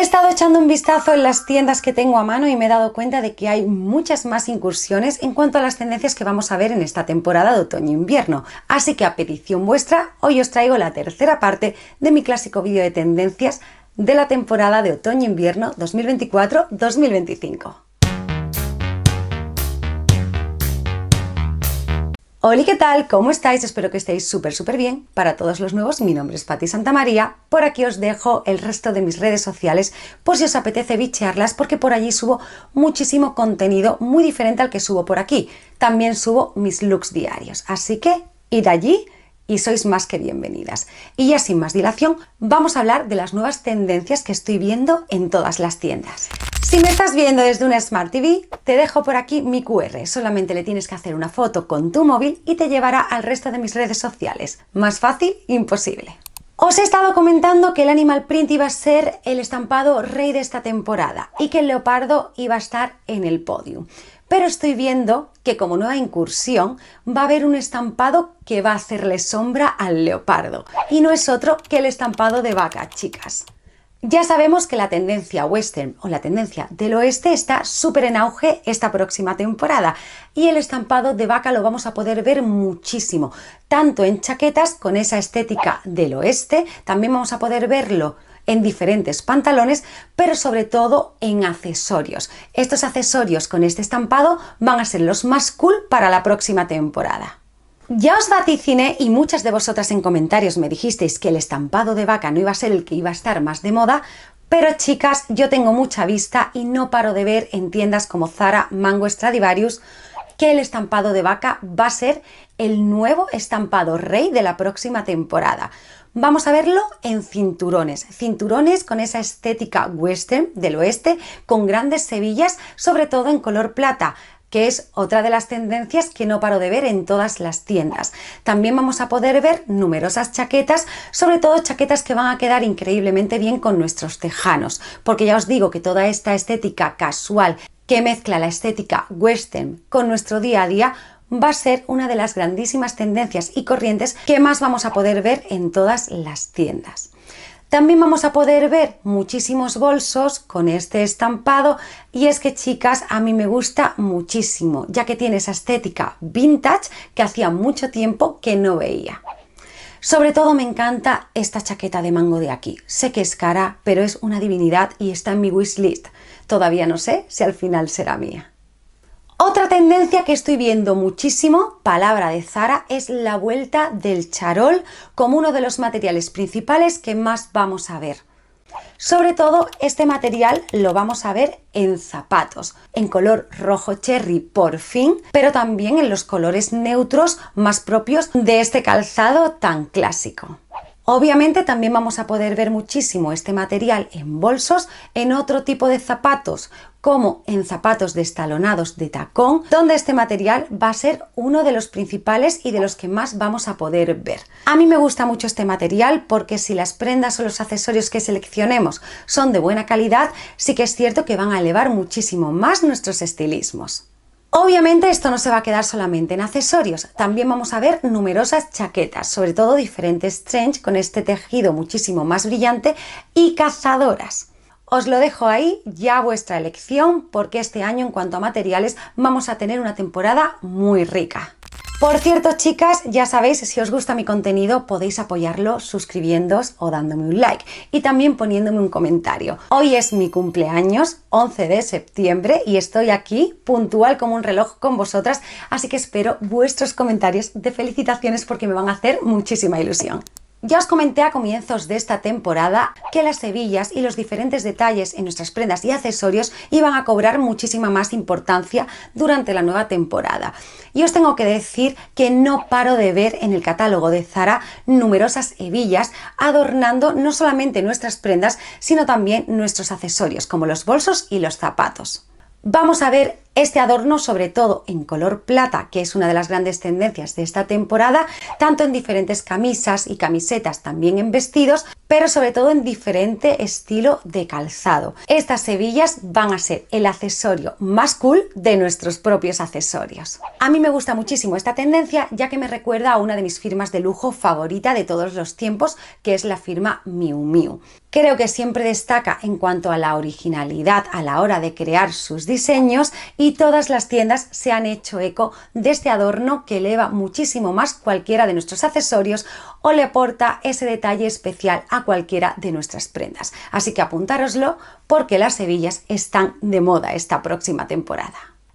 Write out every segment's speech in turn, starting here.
He estado echando un vistazo en las tiendas que tengo a mano y me he dado cuenta de que hay muchas más incursiones en cuanto a las tendencias que vamos a ver en esta temporada de otoño-invierno. Así que a petición vuestra, hoy os traigo la tercera parte de mi clásico vídeo de tendencias de la temporada de otoño-invierno 2024-2025. Hola, ¿qué tal? ¿Cómo estáis? Espero que estéis súper, súper bien. Para todos los nuevos, mi nombre es Patti Santamaría. Por aquí os dejo el resto de mis redes sociales por si os apetece bichearlas, porque por allí subo muchísimo contenido muy diferente al que subo por aquí. También subo mis looks diarios. Así que, ¡id allí y sois más que bienvenidas. Y ya sin más dilación, vamos a hablar de las nuevas tendencias que estoy viendo en todas las tiendas. Si me estás viendo desde una Smart TV, te dejo por aquí mi QR. Solamente le tienes que hacer una foto con tu móvil y te llevará al resto de mis redes sociales. Más fácil, imposible. Os he estado comentando que el animal print iba a ser el estampado rey de esta temporada y que el leopardo iba a estar en el podio pero estoy viendo que como nueva incursión va a haber un estampado que va a hacerle sombra al leopardo y no es otro que el estampado de vaca, chicas. Ya sabemos que la tendencia western o la tendencia del oeste está súper en auge esta próxima temporada y el estampado de vaca lo vamos a poder ver muchísimo, tanto en chaquetas con esa estética del oeste, también vamos a poder verlo en diferentes pantalones, pero sobre todo en accesorios. Estos accesorios con este estampado van a ser los más cool para la próxima temporada. Ya os vaticiné y muchas de vosotras en comentarios me dijisteis que el estampado de vaca no iba a ser el que iba a estar más de moda, pero chicas, yo tengo mucha vista y no paro de ver en tiendas como Zara, Mango Stradivarius, que el estampado de vaca va a ser el nuevo estampado rey de la próxima temporada. Vamos a verlo en cinturones, cinturones con esa estética western del oeste, con grandes sevillas, sobre todo en color plata que es otra de las tendencias que no paro de ver en todas las tiendas. También vamos a poder ver numerosas chaquetas, sobre todo chaquetas que van a quedar increíblemente bien con nuestros tejanos, porque ya os digo que toda esta estética casual que mezcla la estética western con nuestro día a día va a ser una de las grandísimas tendencias y corrientes que más vamos a poder ver en todas las tiendas. También vamos a poder ver muchísimos bolsos con este estampado y es que chicas a mí me gusta muchísimo ya que tiene esa estética vintage que hacía mucho tiempo que no veía. Sobre todo me encanta esta chaqueta de mango de aquí. Sé que es cara, pero es una divinidad y está en mi wishlist. Todavía no sé si al final será mía. Otra tendencia que estoy viendo muchísimo, palabra de Zara, es la vuelta del charol como uno de los materiales principales que más vamos a ver. Sobre todo este material lo vamos a ver en zapatos, en color rojo cherry por fin, pero también en los colores neutros más propios de este calzado tan clásico. Obviamente también vamos a poder ver muchísimo este material en bolsos, en otro tipo de zapatos, como en zapatos destalonados de tacón, donde este material va a ser uno de los principales y de los que más vamos a poder ver. A mí me gusta mucho este material porque si las prendas o los accesorios que seleccionemos son de buena calidad, sí que es cierto que van a elevar muchísimo más nuestros estilismos. Obviamente esto no se va a quedar solamente en accesorios, también vamos a ver numerosas chaquetas, sobre todo diferentes trench con este tejido muchísimo más brillante y cazadoras. Os lo dejo ahí, ya vuestra elección, porque este año en cuanto a materiales vamos a tener una temporada muy rica. Por cierto, chicas, ya sabéis, si os gusta mi contenido, podéis apoyarlo suscribiéndoos o dándome un like y también poniéndome un comentario. Hoy es mi cumpleaños, 11 de septiembre, y estoy aquí puntual como un reloj con vosotras, así que espero vuestros comentarios de felicitaciones porque me van a hacer muchísima ilusión. Ya os comenté a comienzos de esta temporada que las hebillas y los diferentes detalles en nuestras prendas y accesorios iban a cobrar muchísima más importancia durante la nueva temporada. Y os tengo que decir que no paro de ver en el catálogo de Zara numerosas hebillas adornando no solamente nuestras prendas, sino también nuestros accesorios, como los bolsos y los zapatos. Vamos a ver este adorno, sobre todo en color plata, que es una de las grandes tendencias de esta temporada, tanto en diferentes camisas y camisetas, también en vestidos, pero sobre todo en diferente estilo de calzado. Estas hebillas van a ser el accesorio más cool de nuestros propios accesorios. A mí me gusta muchísimo esta tendencia ya que me recuerda a una de mis firmas de lujo favorita de todos los tiempos, que es la firma Miu Miu. Creo que siempre destaca en cuanto a la originalidad a la hora de crear sus diseños y y todas las tiendas se han hecho eco de este adorno que eleva muchísimo más cualquiera de nuestros accesorios o le aporta ese detalle especial a cualquiera de nuestras prendas. Así que apuntároslo porque las hebillas están de moda esta próxima temporada.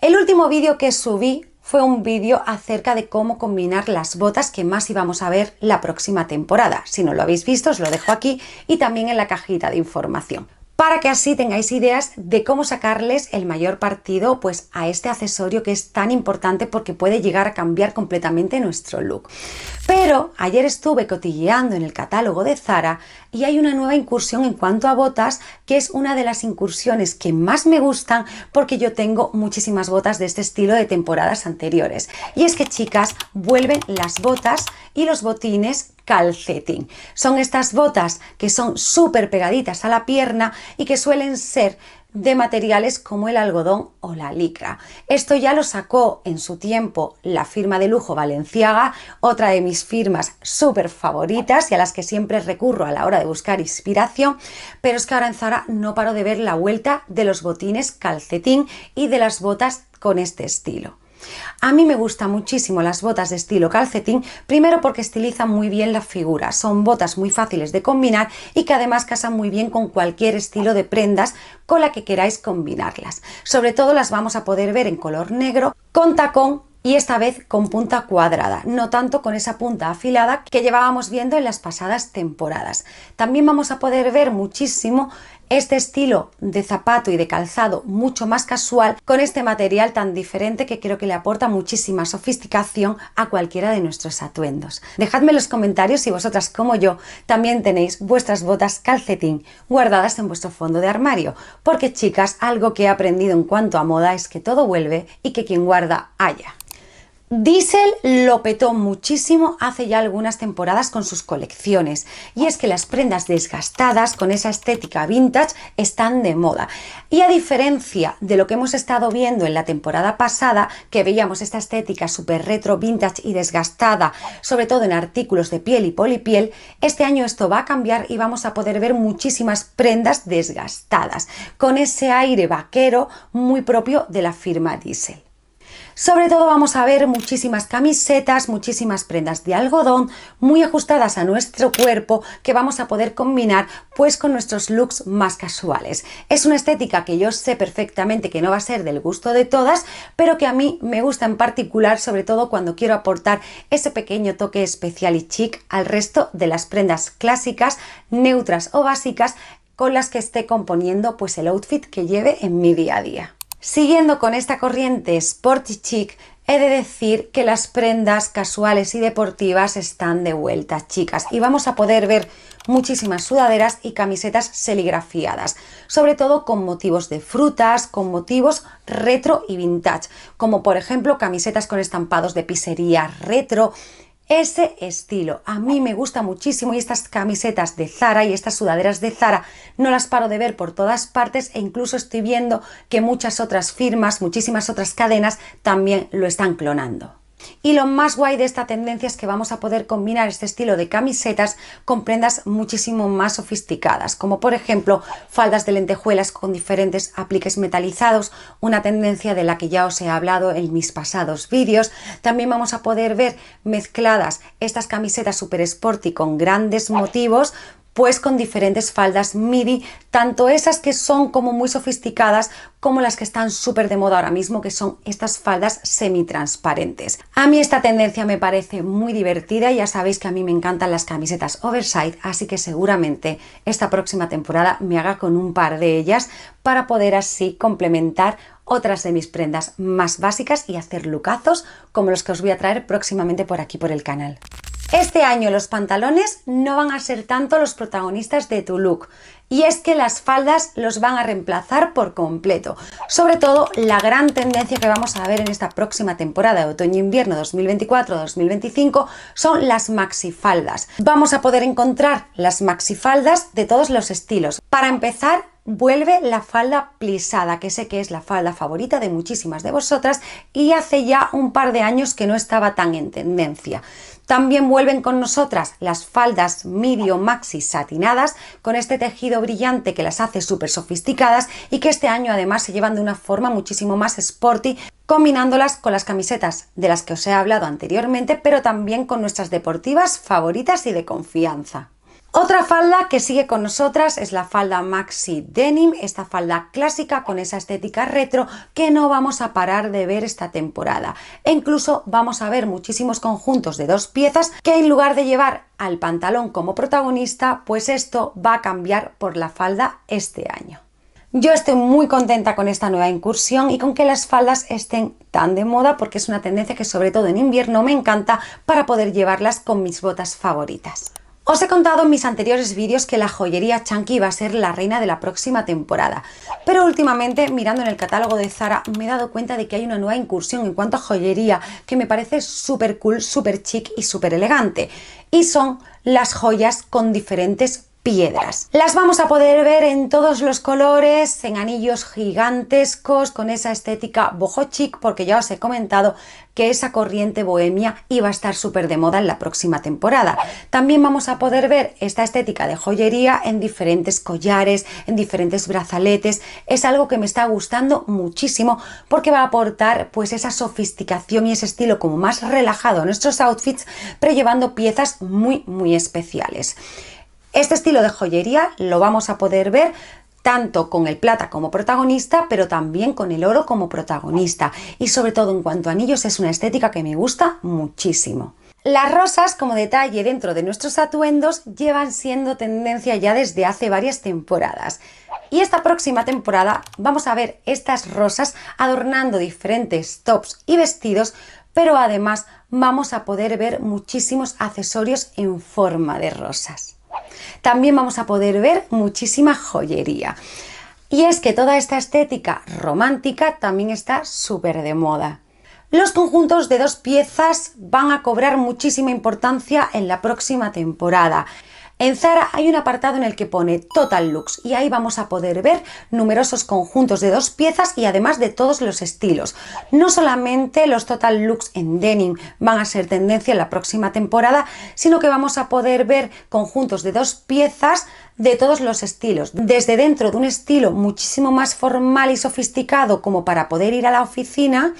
El último vídeo que subí fue un vídeo acerca de cómo combinar las botas que más íbamos a ver la próxima temporada. Si no lo habéis visto, os lo dejo aquí y también en la cajita de información para que así tengáis ideas de cómo sacarles el mayor partido pues a este accesorio que es tan importante porque puede llegar a cambiar completamente nuestro look. Pero ayer estuve cotilleando en el catálogo de Zara y hay una nueva incursión en cuanto a botas, que es una de las incursiones que más me gustan porque yo tengo muchísimas botas de este estilo de temporadas anteriores. Y es que chicas, vuelven las botas y los botines calcetín. Son estas botas que son súper pegaditas a la pierna y que suelen ser de materiales como el algodón o la licra. Esto ya lo sacó en su tiempo la firma de lujo Valenciaga, otra de mis firmas súper favoritas y a las que siempre recurro a la hora de buscar inspiración, pero es que ahora en Zara no paro de ver la vuelta de los botines calcetín y de las botas con este estilo. A mí me gustan muchísimo las botas de estilo calcetín, primero porque estilizan muy bien la figura, son botas muy fáciles de combinar y que además casan muy bien con cualquier estilo de prendas con la que queráis combinarlas. Sobre todo las vamos a poder ver en color negro, con tacón y esta vez con punta cuadrada, no tanto con esa punta afilada que llevábamos viendo en las pasadas temporadas. También vamos a poder ver muchísimo este estilo de zapato y de calzado mucho más casual con este material tan diferente que creo que le aporta muchísima sofisticación a cualquiera de nuestros atuendos. Dejadme en los comentarios si vosotras como yo también tenéis vuestras botas calcetín guardadas en vuestro fondo de armario, porque chicas, algo que he aprendido en cuanto a moda es que todo vuelve y que quien guarda haya. Diesel lo petó muchísimo hace ya algunas temporadas con sus colecciones y es que las prendas desgastadas con esa estética vintage están de moda y a diferencia de lo que hemos estado viendo en la temporada pasada que veíamos esta estética súper retro vintage y desgastada sobre todo en artículos de piel y polipiel este año esto va a cambiar y vamos a poder ver muchísimas prendas desgastadas con ese aire vaquero muy propio de la firma Diesel. Sobre todo vamos a ver muchísimas camisetas, muchísimas prendas de algodón muy ajustadas a nuestro cuerpo que vamos a poder combinar pues con nuestros looks más casuales. Es una estética que yo sé perfectamente que no va a ser del gusto de todas, pero que a mí me gusta en particular sobre todo cuando quiero aportar ese pequeño toque especial y chic al resto de las prendas clásicas, neutras o básicas con las que esté componiendo pues el outfit que lleve en mi día a día. Siguiendo con esta corriente sporty chic, he de decir que las prendas casuales y deportivas están de vuelta, chicas, y vamos a poder ver muchísimas sudaderas y camisetas seligrafiadas, sobre todo con motivos de frutas, con motivos retro y vintage, como por ejemplo camisetas con estampados de pizzería retro, ese estilo. A mí me gusta muchísimo y estas camisetas de Zara y estas sudaderas de Zara no las paro de ver por todas partes e incluso estoy viendo que muchas otras firmas, muchísimas otras cadenas también lo están clonando. Y lo más guay de esta tendencia es que vamos a poder combinar este estilo de camisetas con prendas muchísimo más sofisticadas, como por ejemplo faldas de lentejuelas con diferentes apliques metalizados, una tendencia de la que ya os he hablado en mis pasados vídeos. También vamos a poder ver mezcladas estas camisetas super sporty con grandes motivos pues con diferentes faldas MIDI, tanto esas que son como muy sofisticadas como las que están súper de moda ahora mismo, que son estas faldas semitransparentes. A mí esta tendencia me parece muy divertida, ya sabéis que a mí me encantan las camisetas oversize, así que seguramente esta próxima temporada me haga con un par de ellas para poder así complementar otras de mis prendas más básicas y hacer lucazos como los que os voy a traer próximamente por aquí por el canal. Este año los pantalones no van a ser tanto los protagonistas de tu look, y es que las faldas los van a reemplazar por completo. Sobre todo la gran tendencia que vamos a ver en esta próxima temporada de otoño-invierno 2024-2025 son las maxifaldas. Vamos a poder encontrar las maxifaldas de todos los estilos. Para empezar, vuelve la falda plisada, que sé que es la falda favorita de muchísimas de vosotras y hace ya un par de años que no estaba tan en tendencia. También vuelven con nosotras las faldas medio maxi satinadas con este tejido brillante que las hace súper sofisticadas y que este año además se llevan de una forma muchísimo más sporty combinándolas con las camisetas de las que os he hablado anteriormente pero también con nuestras deportivas favoritas y de confianza. Otra falda que sigue con nosotras es la falda maxi denim, esta falda clásica con esa estética retro que no vamos a parar de ver esta temporada. E incluso vamos a ver muchísimos conjuntos de dos piezas que en lugar de llevar al pantalón como protagonista, pues esto va a cambiar por la falda este año. Yo estoy muy contenta con esta nueva incursión y con que las faldas estén tan de moda porque es una tendencia que sobre todo en invierno me encanta para poder llevarlas con mis botas favoritas. Os he contado en mis anteriores vídeos que la joyería Chunky va a ser la reina de la próxima temporada, pero últimamente mirando en el catálogo de Zara me he dado cuenta de que hay una nueva incursión en cuanto a joyería que me parece súper cool, súper chic y súper elegante, y son las joyas con diferentes piedras. Las vamos a poder ver en todos los colores, en anillos gigantescos, con esa estética boho chic, porque ya os he comentado que esa corriente bohemia iba a estar súper de moda en la próxima temporada. También vamos a poder ver esta estética de joyería en diferentes collares, en diferentes brazaletes. Es algo que me está gustando muchísimo porque va a aportar pues esa sofisticación y ese estilo como más relajado a nuestros outfits, pero llevando piezas muy muy especiales. Este estilo de joyería lo vamos a poder ver tanto con el plata como protagonista, pero también con el oro como protagonista. Y sobre todo en cuanto a anillos es una estética que me gusta muchísimo. Las rosas como detalle dentro de nuestros atuendos llevan siendo tendencia ya desde hace varias temporadas. Y esta próxima temporada vamos a ver estas rosas adornando diferentes tops y vestidos, pero además vamos a poder ver muchísimos accesorios en forma de rosas. También vamos a poder ver muchísima joyería. Y es que toda esta estética romántica también está súper de moda. Los conjuntos de dos piezas van a cobrar muchísima importancia en la próxima temporada. En Zara hay un apartado en el que pone Total Looks y ahí vamos a poder ver numerosos conjuntos de dos piezas y además de todos los estilos. No solamente los Total Looks en denim van a ser tendencia en la próxima temporada, sino que vamos a poder ver conjuntos de dos piezas de todos los estilos, desde dentro de un estilo muchísimo más formal y sofisticado como para poder ir a la oficina,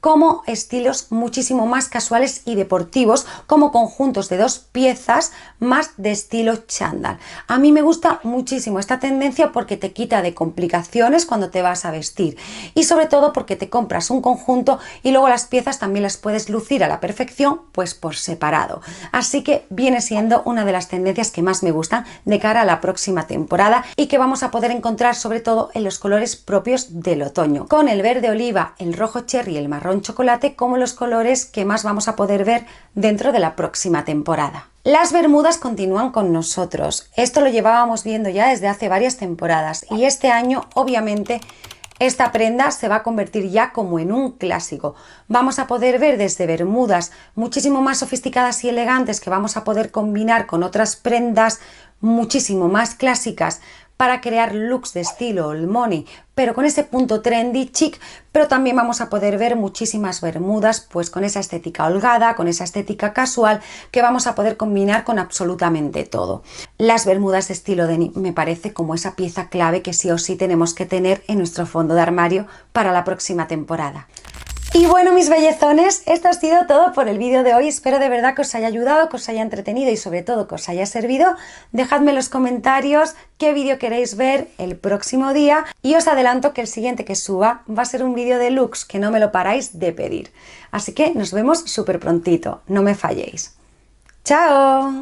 como estilos muchísimo más casuales y deportivos, como conjuntos de dos piezas más de estilo chándal. A mí me gusta muchísimo esta tendencia porque te quita de complicaciones cuando te vas a vestir y sobre todo porque te compras un conjunto y luego las piezas también las puedes lucir a la perfección pues por separado. Así que viene siendo una de las tendencias que más me gustan de cara a la próxima temporada y que vamos a poder encontrar sobre todo en los colores propios del otoño, con el verde oliva, el rojo cherry y el marrón chocolate como los colores que más vamos a poder ver dentro de la próxima temporada. Las Bermudas continúan con nosotros. Esto lo llevábamos viendo ya desde hace varias temporadas y este año obviamente esta prenda se va a convertir ya como en un clásico. Vamos a poder ver desde bermudas muchísimo más sofisticadas y elegantes que vamos a poder combinar con otras prendas muchísimo más clásicas para crear looks de estilo, el money, pero con ese punto trendy, chic, pero también vamos a poder ver muchísimas bermudas, pues con esa estética holgada, con esa estética casual, que vamos a poder combinar con absolutamente todo. Las bermudas de estilo denim me parece como esa pieza clave que sí o sí tenemos que tener en nuestro fondo de armario para la próxima temporada. Y bueno, mis bellezones, esto ha sido todo por el vídeo de hoy. Espero de verdad que os haya ayudado, que os haya entretenido y sobre todo que os haya servido. Dejadme en los comentarios qué vídeo queréis ver el próximo día y os adelanto que el siguiente que suba va a ser un vídeo de looks que no me lo paráis de pedir. Así que nos vemos súper prontito, no me falléis. ¡Chao!